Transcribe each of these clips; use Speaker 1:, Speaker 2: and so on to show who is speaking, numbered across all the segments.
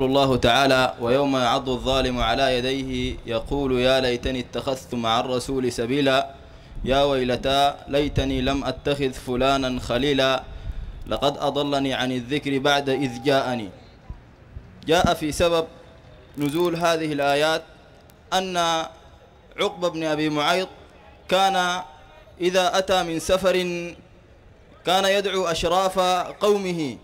Speaker 1: يقول الله تعالى ويوم يعض الظالم على يديه يقول يا ليتني اتخذت مع الرسول سبيلا يا ويلتى ليتني لم أتخذ فلانا خليلا لقد أضلني عن الذكر بعد إذ جاءني جاء في سبب نزول هذه الآيات أن عقبة بن أبي معيط كان إذا أتى من سفر كان يدعو أشراف قومه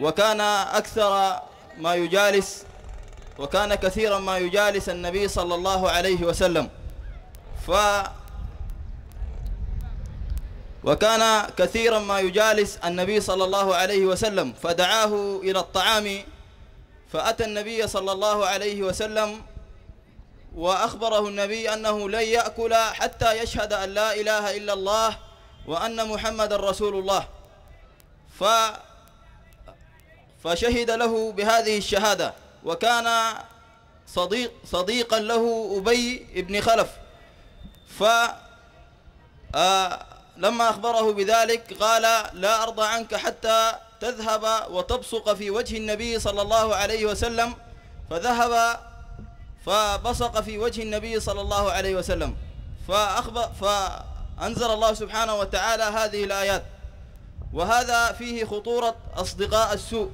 Speaker 1: وكان أكثر ما يجالس وكان كثيرا ما يجالس النبي صلى الله عليه وسلم ف وكان كثيرا ما يجالس النبي صلى الله عليه وسلم فدعاه إلى الطعام فأتى النبي صلى الله عليه وسلم وأخبره النبي أنه لن يأكل حتى يشهد أن لا إله إلا الله وأن محمد رسول الله ف. فشهد له بهذه الشهادة وكان صديق صديقا له أبي بن خلف ف آه، لما أخبره بذلك قال لا أرضى عنك حتى تذهب وتبصق في وجه النبي صلى الله عليه وسلم فذهب فبصق في وجه النبي صلى الله عليه وسلم فأخبر فأنزل الله سبحانه وتعالى هذه الآيات وهذا فيه خطورة أصدقاء السوء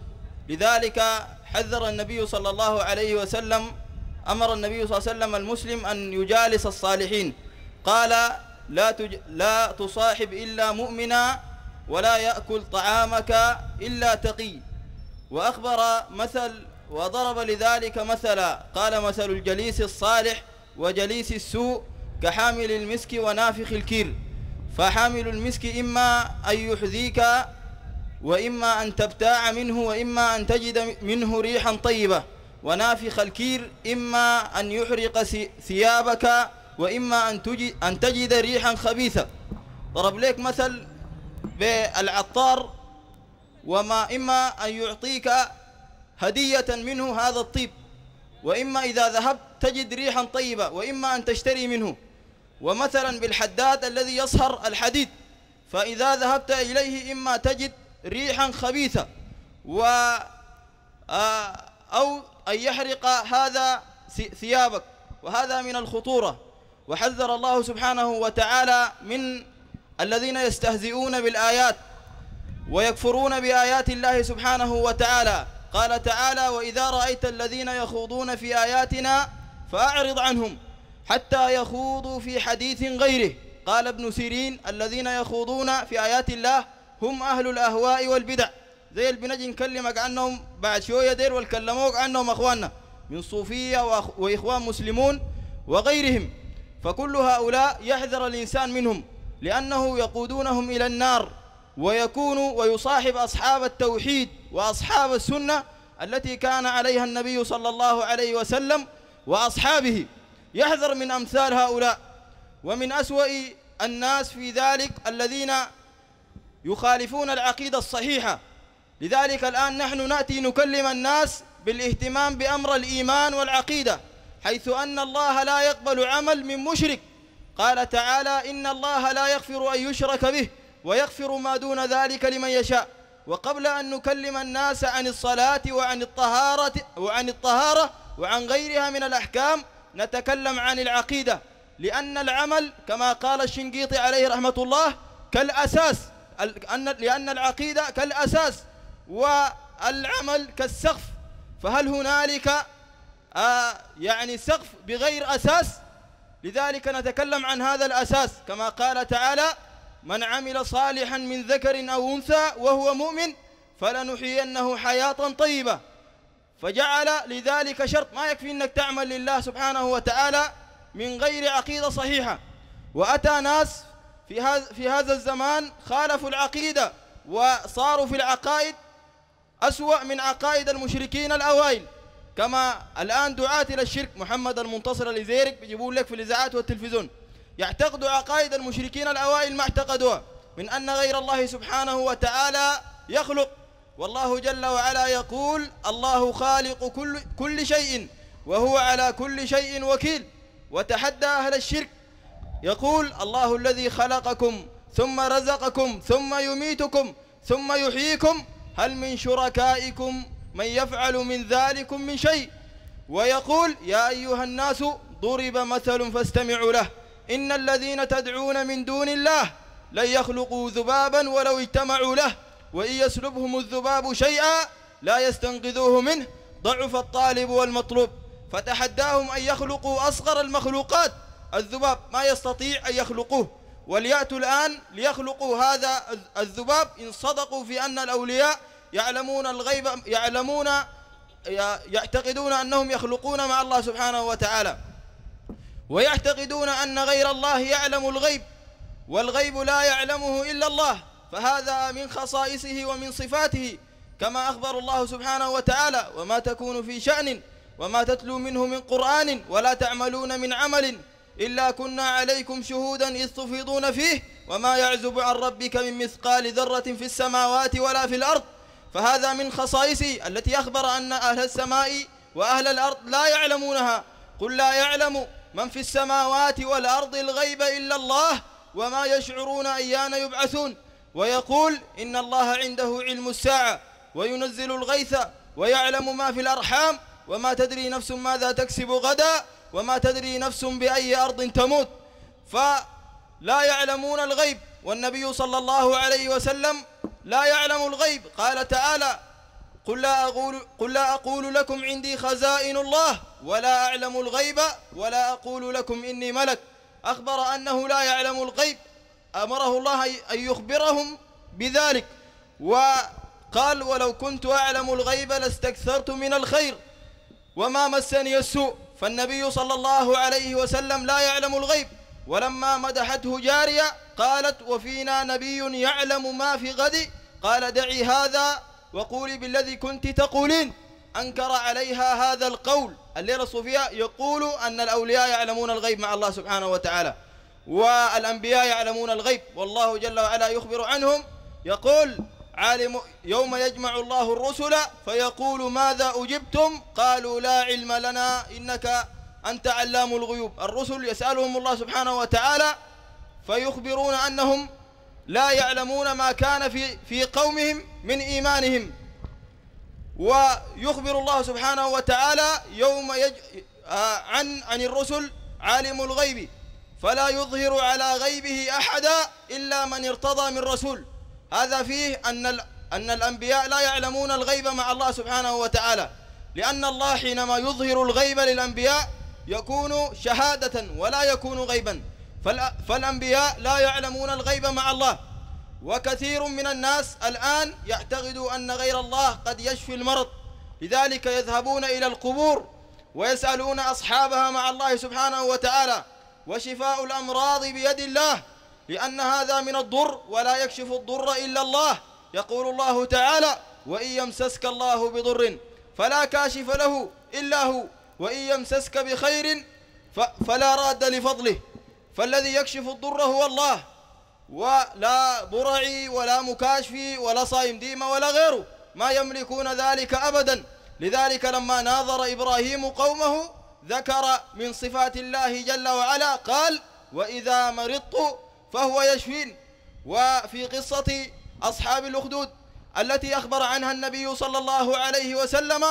Speaker 1: لذلك حذر النبي صلى الله عليه وسلم أمر النبي صلى الله عليه وسلم المسلم أن يجالس الصالحين قال لا, تج... لا تصاحب إلا مؤمنا ولا يأكل طعامك إلا تقي وأخبر مثل وضرب لذلك مثلا قال مثل الجليس الصالح وجليس السوء كحامل المسك ونافخ الكير فحامل المسك إما أن يحذيك وإما أن تبتاع منه وإما أن تجد منه ريحا طيبة ونافخ الكير إما أن يحرق ثيابك وإما أن تجد, أن تجد ريحا خبيثة ضرب لك مثل بالعطار وما إما أن يعطيك هدية منه هذا الطيب وإما إذا ذهبت تجد ريحا طيبة وإما أن تشتري منه ومثلا بالحداد الذي يصهر الحديد فإذا ذهبت إليه إما تجد ريحا خبيثة و آه، أو أن يحرق هذا ثيابك وهذا من الخطورة وحذر الله سبحانه وتعالى من الذين يستهزئون بالآيات ويكفرون بآيات الله سبحانه وتعالى قال تعالى وإذا رأيت الذين يخوضون في آياتنا فأعرض عنهم حتى يخوضوا في حديث غيره قال ابن سيرين الذين يخوضون في آيات الله هم أهل الأهواء والبدع زي اللي بنجي نكلمك عنهم بعد شوية دير والكلموك عنهم أخواننا من صوفية وإخوان مسلمون وغيرهم فكل هؤلاء يحذر الإنسان منهم لأنه يقودونهم إلى النار ويكون ويصاحب أصحاب التوحيد وأصحاب السنة التي كان عليها النبي صلى الله عليه وسلم وأصحابه يحذر من أمثال هؤلاء ومن أسوأ الناس في ذلك الذين يخالفون العقيدة الصحيحة لذلك الآن نحن نأتي نكلم الناس بالاهتمام بأمر الإيمان والعقيدة حيث أن الله لا يقبل عمل من مشرك قال تعالى إن الله لا يغفر أن يشرك به ويغفر ما دون ذلك لمن يشاء وقبل أن نكلم الناس عن الصلاة وعن الطهارة وعن الطهارة وعن غيرها من الأحكام نتكلم عن العقيدة لأن العمل كما قال الشنقيطي عليه رحمة الله كالأساس لأن العقيدة كالأساس والعمل كالسقف فهل هنالك آه يعني سقف بغير أساس لذلك نتكلم عن هذا الأساس كما قال تعالى من عمل صالحا من ذكر أو أنثى وهو مؤمن فلنحيينه حياة طيبة فجعل لذلك شرط ما يكفي أنك تعمل لله سبحانه وتعالى من غير عقيدة صحيحة وأتى ناس في هذا في هذا الزمان خالفوا العقيدة وصاروا في العقائد أسوأ من عقائد المشركين الأوائل كما الآن دعاة إلى الشرك محمد المنتصر الإزيرك بيجيبون لك في الإذاعات والتلفزيون يعتقدوا عقائد المشركين الأوائل ما اعتقدوها من أن غير الله سبحانه وتعالى يخلق والله جل وعلا يقول الله خالق كل, كل شيء وهو على كل شيء وكيل وتحدى أهل الشرك يقول الله الذي خلقكم ثم رزقكم ثم يميتكم ثم يحييكم هل من شركائكم من يفعل من ذلكم من شيء ويقول يا أيها الناس ضرب مثل فاستمعوا له إن الذين تدعون من دون الله لن يخلقوا ذبابا ولو اجتمعوا له وإن يسلبهم الذباب شيئا لا يستنقذوه منه ضعف الطالب والمطلوب فتحداهم أن يخلقوا أصغر المخلوقات الذباب ما يستطيع أن يخلقوه وليأتوا الآن ليخلقوا هذا الذباب إن صدقوا في أن الأولياء يعلمون الغيب يعلمون يعتقدون أنهم يخلقون مع الله سبحانه وتعالى ويعتقدون أن غير الله يعلم الغيب والغيب لا يعلمه إلا الله فهذا من خصائصه ومن صفاته كما أخبر الله سبحانه وتعالى وما تكون في شأن وما تتلو منه من قرآن ولا تعملون من عمل إلا كنا عليكم شهودا إذ تفيضون فيه وما يعزب عن ربك من مثقال ذرة في السماوات ولا في الأرض فهذا من خصائصه التي أخبر أن أهل السماء وأهل الأرض لا يعلمونها قل لا يعلم من في السماوات والأرض الغيب إلا الله وما يشعرون أيان يبعثون ويقول إن الله عنده علم الساعة وينزل الغيث ويعلم ما في الأرحام وما تدري نفس ماذا تكسب غدا وما تدري نفس بأي أرض تموت فلا يعلمون الغيب والنبي صلى الله عليه وسلم لا يعلم الغيب قال تعالى قل لا أقول, قل لا أقول لكم عندي خزائن الله ولا أعلم الغيب ولا أقول لكم إني ملك أخبر أنه لا يعلم الغيب أمره الله أن يخبرهم بذلك وقال ولو كنت أعلم الغيب لاستكثرت من الخير وما مسني السوء فالنبي صلى الله عليه وسلم لا يعلم الغيب ولما مدحته جارية قالت وفينا نبي يعلم ما في غد قال دعي هذا وقولي بالذي كنت تقولين أنكر عليها هذا القول الليلة الصوفية يقول أن الأولياء يعلمون الغيب مع الله سبحانه وتعالى والأنبياء يعلمون الغيب والله جل وعلا يخبر عنهم يقول عالم يوم يجمع الله الرسل فيقول ماذا أجبتم قالوا لا علم لنا إنك أنت علام الغيوب الرسل يسألهم الله سبحانه وتعالى فيخبرون أنهم لا يعلمون ما كان في, في قومهم من إيمانهم ويخبر الله سبحانه وتعالى يوم يج... آه، عن عن الرسل عالم الغيب فلا يظهر على غيبه أحدا إلا من ارتضى من رسول هذا فيه أن أن الأنبياء لا يعلمون الغيب مع الله سبحانه وتعالى لأن الله حينما يظهر الغيب للأنبياء يكون شهادة ولا يكون غيبا فالأنبياء لا يعلمون الغيب مع الله وكثير من الناس الآن يعتقد أن غير الله قد يشفي المرض لذلك يذهبون إلى القبور ويسألون أصحابها مع الله سبحانه وتعالى وشفاء الأمراض بيد الله لأن هذا من الضر ولا يكشف الضر إلا الله يقول الله تعالى وإن يمسسك الله بضر فلا كاشف له إلا هو وإن يمسسك بخير فلا راد لفضله فالذي يكشف الضر هو الله ولا برعي ولا مكاشفي ولا صايم ديمة ولا غيره ما يملكون ذلك أبدا لذلك لما ناظر إبراهيم قومه ذكر من صفات الله جل وعلا قال وإذا مرضت فهو يشفين وفي قصة أصحاب الأخدود التي أخبر عنها النبي صلى الله عليه وسلم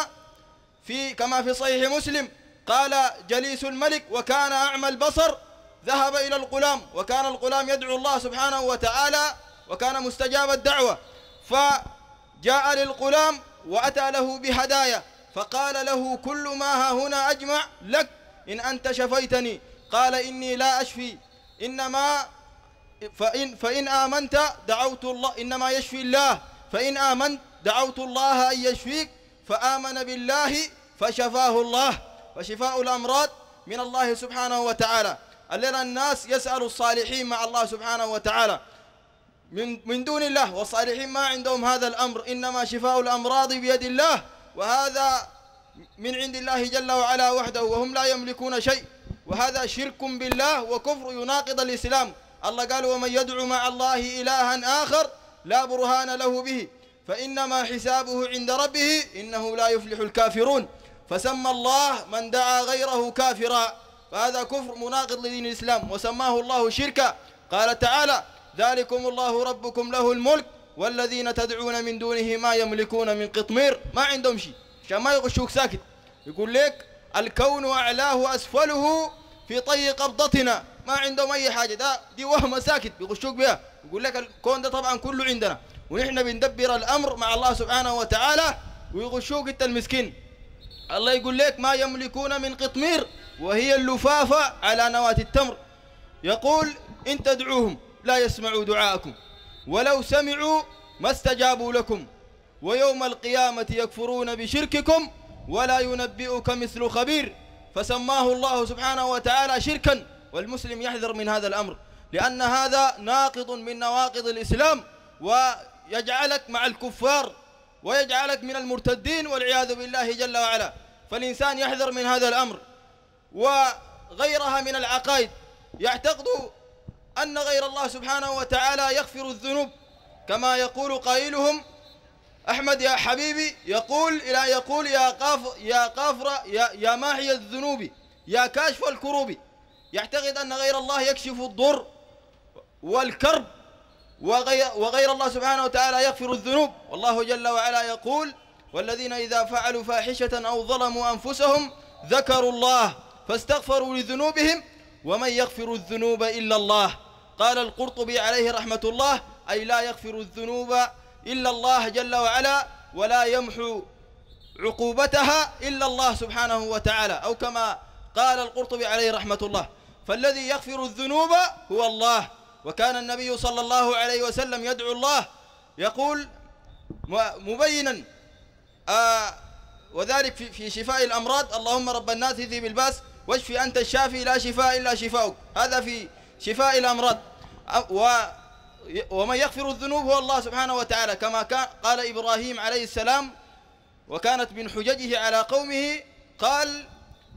Speaker 1: في كما في صحيح مسلم قال جليس الملك وكان أعمى البصر ذهب إلى الغلام وكان الغلام يدعو الله سبحانه وتعالى وكان مستجاب الدعوة فجاء للغلام وأتى له بهدايا فقال له كل ما ها هنا أجمع لك إن أنت شفيتني قال إني لا أشفي إنما فإن, فإن آمنت دعوت الله إنما يشفي الله فإن آمنت دعوت الله أن يشفيك فآمن بالله فشفاه الله وشفاء الأمراض من الله سبحانه وتعالى الليلة الناس يسأل الصالحين مع الله سبحانه وتعالى من, من دون الله والصالحين ما عندهم هذا الأمر إنما شفاء الأمراض بيد الله وهذا من عند الله جل وعلا وحده وهم لا يملكون شيء وهذا شرك بالله وكفر يناقض الإسلام الله قال ومن يدعو مع الله إلها آخر لا برهان له به فإنما حسابه عند ربه إنه لا يفلح الكافرون فسمى الله من دعا غيره كافرا فهذا كفر مناقض لدين الإسلام وسماه الله شركا قال تعالى ذلكم الله ربكم له الملك والذين تدعون من دونه ما يملكون من قطمير ما عندهم شيء عشان ما يغشوك ساكت يقول لك الكون أعلاه أسفله في طي قبضتنا ما عندهم أي حاجة ده دي وهمة ساكت بيغشوك بها يقول لك الكون ده طبعا كله عندنا ونحن بندبر الأمر مع الله سبحانه وتعالى ويغشوك أنت المسكين الله يقول لك ما يملكون من قطمير وهي اللفافة على نواة التمر يقول إن تدعوهم لا يسمعوا دعاءكم ولو سمعوا ما استجابوا لكم ويوم القيامة يكفرون بشرككم ولا ينبئك مثل خبير فسماه الله سبحانه وتعالى شركا والمسلم يحذر من هذا الأمر لأن هذا ناقض من نواقض الإسلام ويجعلك مع الكفار ويجعلك من المرتدين والعياذ بالله جل وعلا فالإنسان يحذر من هذا الأمر وغيرها من العقائد يعتقد أن غير الله سبحانه وتعالى يغفر الذنوب كما يقول قائلهم أحمد يا حبيبي يقول إلى يقول يا قاف يا قافر يا, يا ماحي الذنوب يا كاشف الكروب يعتقد أن غير الله يكشف الضر والكرب وغير, وغير الله سبحانه وتعالى يغفر الذنوب والله جل وعلا يقول والذين إذا فعلوا فاحشة أو ظلموا أنفسهم ذكروا الله فاستغفروا لذنوبهم ومن يغفر الذنوب إلا الله قال القرطبي عليه رحمة الله أي لا يغفر الذنوب إلا الله جل وعلا ولا يمحو عقوبتها إلا الله سبحانه وتعالى أو كما قال القرطبي عليه رحمة الله فالذي يغفر الذنوب هو الله وكان النبي صلى الله عليه وسلم يدعو الله يقول مبينا آه وذلك في شفاء الأمراض اللهم رب الناس ذي بالباس واشف أنت الشافي لا شفاء إلا شفاؤك هذا في شفاء الأمراض و ومن يغفر الذنوب هو الله سبحانه وتعالى كما كان قال إبراهيم عليه السلام وكانت من حججه على قومه قال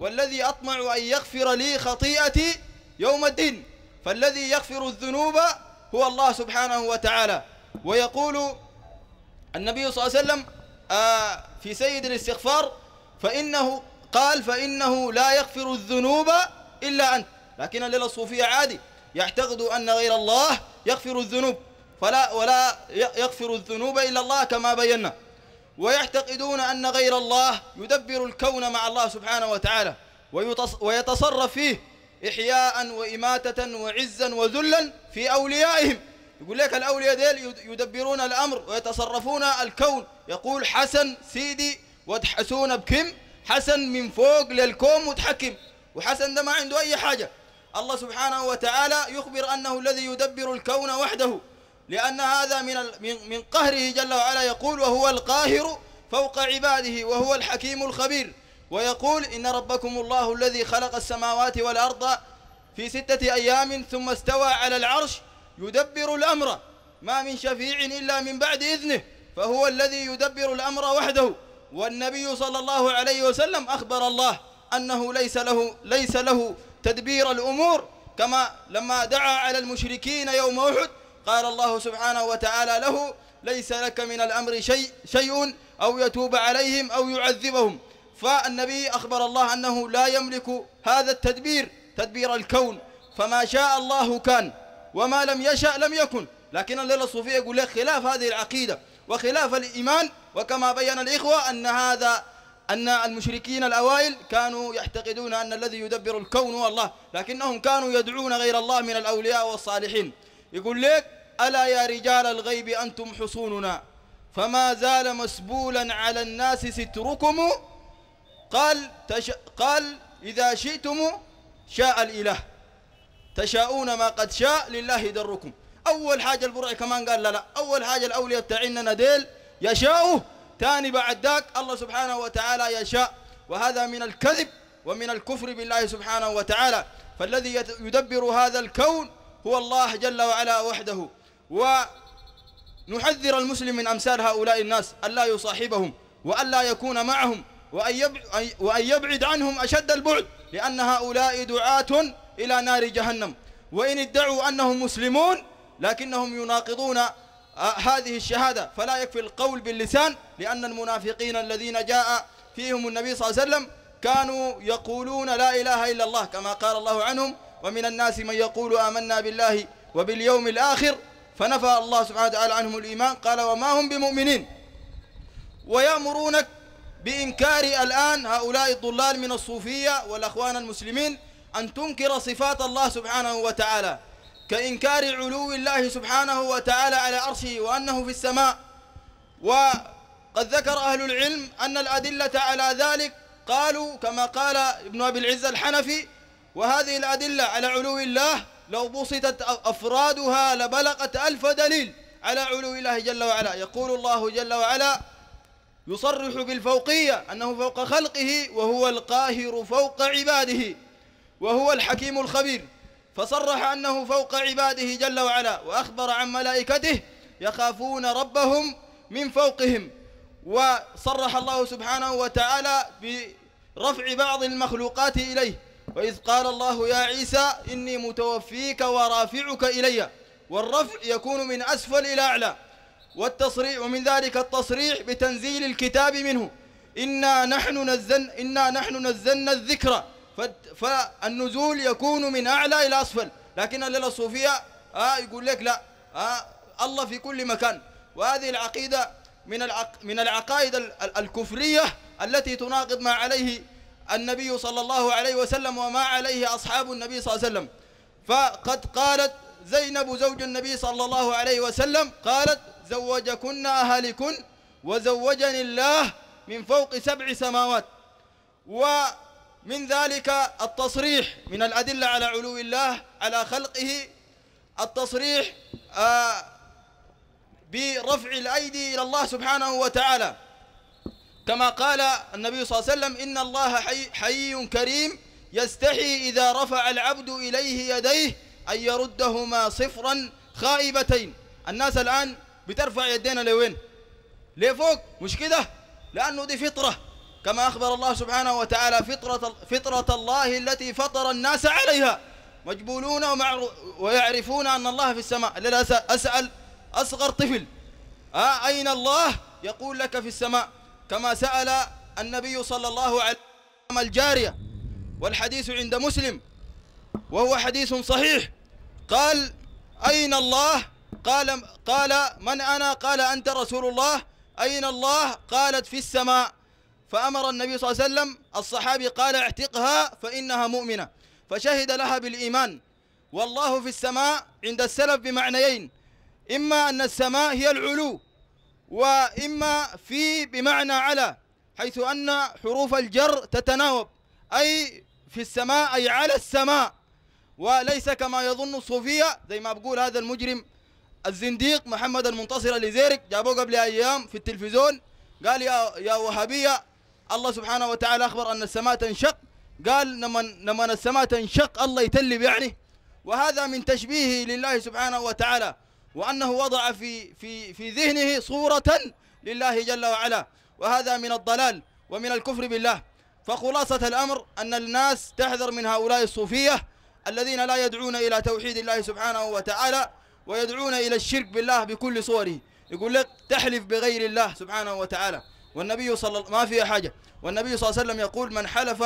Speaker 1: والذي أطمع أن يغفر لي خطيئتي يوم الدين فالذي يغفر الذنوب هو الله سبحانه وتعالى ويقول النبي صلى الله عليه وسلم آه، في سيد الاستغفار فإنه قال فإنه لا يغفر الذنوب إلا أنت لكن الليلة الصوفية عادي يعتقد أن غير الله يغفر الذنوب فلا ولا يغفر الذنوب إلا الله كما بينا ويعتقدون أن غير الله يدبر الكون مع الله سبحانه وتعالى ويتصرف فيه إحياء وإماتة وعزا وذلا في أوليائهم يقول لك الأولياء ديل يدبرون الأمر ويتصرفون الكون يقول حسن سيدي وتحسون بكم حسن من فوق للكوم متحكم وحسن ده ما عنده أي حاجة الله سبحانه وتعالى يخبر أنه الذي يدبر الكون وحده لأن هذا من من قهره جل وعلا يقول وهو القاهر فوق عباده وهو الحكيم الخبير ويقول إن ربكم الله الذي خلق السماوات والأرض في ستة أيام ثم استوى على العرش يدبر الأمر ما من شفيع إلا من بعد إذنه فهو الذي يدبر الأمر وحده والنبي صلى الله عليه وسلم أخبر الله أنه ليس له ليس له تدبير الأمور كما لما دعا على المشركين يوم أحد قال الله سبحانه وتعالى له ليس لك من الأمر شيء شيء أو يتوب عليهم أو يعذبهم فالنبي أخبر الله أنه لا يملك هذا التدبير تدبير الكون فما شاء الله كان وما لم يشاء لم يكن لكن الليلة الصوفية يقول لك خلاف هذه العقيدة وخلاف الإيمان وكما بين الإخوة أن هذا أن المشركين الأوائل كانوا يعتقدون أن الذي يدبر الكون هو الله لكنهم كانوا يدعون غير الله من الأولياء والصالحين يقول لك ألا يا رجال الغيب أنتم حصوننا فما زال مسبولا على الناس ستركم قال تش... قال إذا شئتم شاء الإله تشاءون ما قد شاء لله دركم أول حاجة البرع كمان قال لا لا أول حاجة الأولياء بتاعنا ديل يشاءوا ثاني بعد ذاك الله سبحانه وتعالى يشاء وهذا من الكذب ومن الكفر بالله سبحانه وتعالى فالذي يدبر هذا الكون هو الله جل وعلا وحده ونحذر المسلم من أمثال هؤلاء الناس ألا يصاحبهم وألا يكون معهم وأن يبعد عنهم أشد البعد لأن هؤلاء دعاة إلى نار جهنم وإن ادعوا أنهم مسلمون لكنهم يناقضون آه، هذه الشهادة فلا يكفي القول باللسان لأن المنافقين الذين جاء فيهم النبي صلى الله عليه وسلم كانوا يقولون لا إله إلا الله كما قال الله عنهم ومن الناس من يقول آمنا بالله وباليوم الآخر فنفى الله سبحانه وتعالى عنهم الإيمان قال وما هم بمؤمنين ويأمرونك بإنكار الآن هؤلاء الضلال من الصوفية والأخوان المسلمين أن تنكر صفات الله سبحانه وتعالى كإنكار علو الله سبحانه وتعالى على عرشه وأنه في السماء وقد ذكر أهل العلم أن الأدلة على ذلك قالوا كما قال ابن أبي العز الحنفي وهذه الأدلة على علو الله لو بسطت أفرادها لبلغت ألف دليل على علو الله جل وعلا يقول الله جل وعلا يصرح بالفوقية أنه فوق خلقه وهو القاهر فوق عباده وهو الحكيم الخبير فصرح أنه فوق عباده جل وعلا وأخبر عن ملائكته يخافون ربهم من فوقهم وصرح الله سبحانه وتعالى برفع بعض المخلوقات إليه وإذ قال الله يا عيسى إني متوفيك ورافعك إلي والرفع يكون من أسفل إلى أعلى والتصريع ومن ذلك التصريح بتنزيل الكتاب منه إنا نحن نزلنا إنا نحن نزلنا الذكر فالنزول يكون من أعلى إلى أسفل لكن الصوفية آه يقول لك لا آه الله في كل مكان وهذه العقيدة من العق من العقائد الكفرية التي تناقض ما عليه النبي صلى الله عليه وسلم وما عليه أصحاب النبي صلى الله عليه وسلم فقد قالت زينب زوج النبي صلى الله عليه وسلم قالت زوجكن أهلكن وزوجني الله من فوق سبع سماوات ومن ذلك التصريح من الأدلة على علو الله على خلقه التصريح آه، برفع الأيدي إلى الله سبحانه وتعالى كما قال النبي صلى الله عليه وسلم إن الله حي, حي كريم يستحي إذا رفع العبد إليه يديه أن يردهما صفرا خائبتين الناس الآن بترفع يدينا لوين لفوق مش كده لأنه دي فطرة كما أخبر الله سبحانه وتعالى فطرة, فطرة الله التي فطر الناس عليها مجبولون ويعرفون أن الله في السماء أسأل أصغر طفل آه أين الله يقول لك في السماء كما سأل النبي صلى الله عليه وسلم الجارية والحديث عند مسلم وهو حديث صحيح قال أين الله قال, قال من أنا قال أنت رسول الله أين الله قالت في السماء فأمر النبي صلى الله عليه وسلم الصحابي قال اعتقها فإنها مؤمنة فشهد لها بالإيمان والله في السماء عند السلف بمعنيين إما أن السماء هي العلو وإما في بمعنى على حيث أن حروف الجر تتناوب أي في السماء أي على السماء وليس كما يظن الصوفية زي ما بقول هذا المجرم الزنديق محمد المنتصر لزيرك جابوه قبل أيام في التلفزيون قال يا يا وهابية الله سبحانه وتعالى أخبر أن السماء تنشق قال لما لما السماء تنشق الله يتلب يعني وهذا من تشبيهه لله سبحانه وتعالى وأنه وضع في, في, في ذهنه صورة لله جل وعلا وهذا من الضلال ومن الكفر بالله فخلاصة الأمر أن الناس تحذر من هؤلاء الصوفية الذين لا يدعون إلى توحيد الله سبحانه وتعالى ويدعون إلى الشرك بالله بكل صوره يقول لك تحلف بغير الله سبحانه وتعالى والنبي صلى ما فيها حاجة والنبي صلى الله عليه وسلم يقول من حلف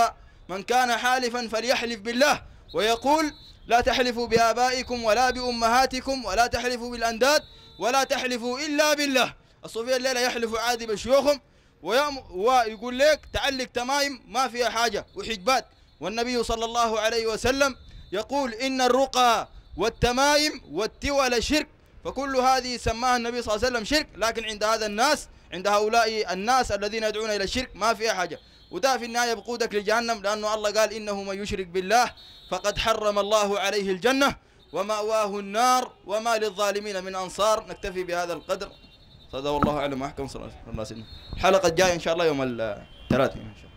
Speaker 1: من كان حالفا فليحلف بالله ويقول لا تحلفوا بآبائكم ولا بأمهاتكم ولا تحلفوا بالأنداد ولا تحلفوا إلا بالله الصوفية الليلة يحلفوا عادي بشيوخهم ويقول لك تعلق تمايم ما فيها حاجة وحجبات والنبي صلى الله عليه وسلم يقول إن الرقى والتمايم والتول شرك فكل هذه سماها النبي صلى الله عليه وسلم شرك لكن عند هذا الناس عند هؤلاء الناس الذين يدعون إلى الشرك ما فيها حاجة وده في النهاية بقودك لجهنم لأنه الله قال إنه من يشرك بالله فقد حرم الله عليه الجنة ومأواه النار وما للظالمين من أنصار نكتفي بهذا القدر صدق الله أعلم احكم صلى الله عليه وسلم الحلقة الجاية إن شاء الله يوم الثلاثين إن شاء الله